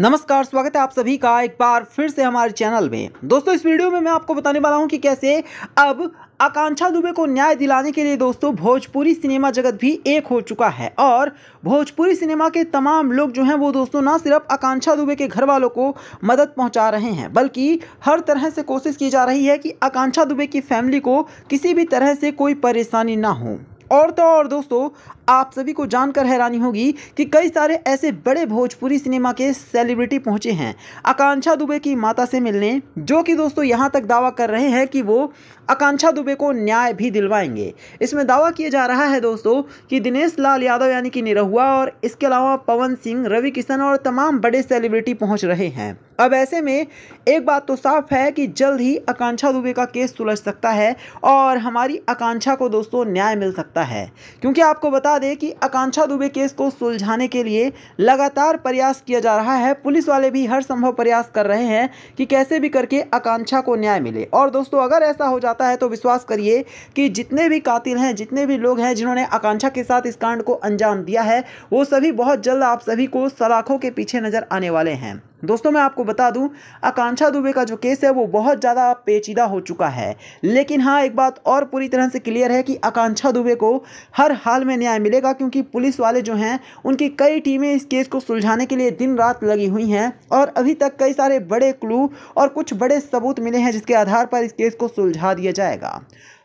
नमस्कार स्वागत है आप सभी का एक बार फिर से हमारे चैनल में दोस्तों इस वीडियो में मैं आपको बताने वाला हूं कि कैसे अब आकांक्षा दुबे को न्याय दिलाने के लिए दोस्तों भोजपुरी सिनेमा जगत भी एक हो चुका है और भोजपुरी सिनेमा के तमाम लोग जो हैं वो दोस्तों ना सिर्फ आकांक्षा दुबे के घर वालों को मदद पहुंचा रहे हैं बल्कि हर तरह से कोशिश की जा रही है कि आकांक्षा दुबे की फैमिली को किसी भी तरह से कोई परेशानी ना हो और तो और दोस्तों आप सभी को जानकर हैरानी होगी कि कई सारे ऐसे बड़े भोजपुरी सिनेमा के सेलिब्रिटी पहुंचे हैं आकांक्षा दुबे की माता से मिलने जो कि दोस्तों यहां तक दावा कर रहे हैं कि वो आकांक्षा दुबे को न्याय भी दिलवाएंगे इसमें दावा किया जा रहा है दोस्तों कि दिनेश लाल यादव यानी कि निरहुआ और इसके अलावा पवन सिंह रवि किशन और तमाम बड़े सेलिब्रिटी पहुँच रहे हैं अब ऐसे में एक बात तो साफ है कि जल्द ही आकांक्षा दुबे का केस सुलझ सकता है और हमारी आकांक्षा को दोस्तों न्याय मिल सकता सकता है क्योंकि आपको बता दें कि आकांक्षा दुबे केस को सुलझाने के लिए लगातार प्रयास किया जा रहा है पुलिस वाले भी हर संभव प्रयास कर रहे हैं कि कैसे भी करके आकांक्षा को न्याय मिले और दोस्तों अगर ऐसा हो जाता है तो विश्वास करिए कि जितने भी कातिल हैं जितने भी लोग हैं जिन्होंने आकांक्षा के साथ इस कांड को अंजाम दिया है वो सभी बहुत जल्द आप सभी को सलाखों के पीछे नज़र आने वाले हैं दोस्तों मैं आपको बता दूं आकांक्षा दुबे का जो केस है वो बहुत ज़्यादा पेचीदा हो चुका है लेकिन हाँ एक बात और पूरी तरह से क्लियर है कि आकांक्षा दुबे को हर हाल में न्याय मिलेगा क्योंकि पुलिस वाले जो हैं उनकी कई टीमें इस केस को सुलझाने के लिए दिन रात लगी हुई हैं और अभी तक कई सारे बड़े क्लू और कुछ बड़े सबूत मिले हैं जिसके आधार पर इस केस को सुलझा दिया जाएगा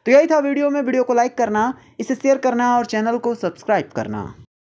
तो यही था वीडियो में वीडियो को लाइक करना इसे शेयर करना और चैनल को सब्सक्राइब करना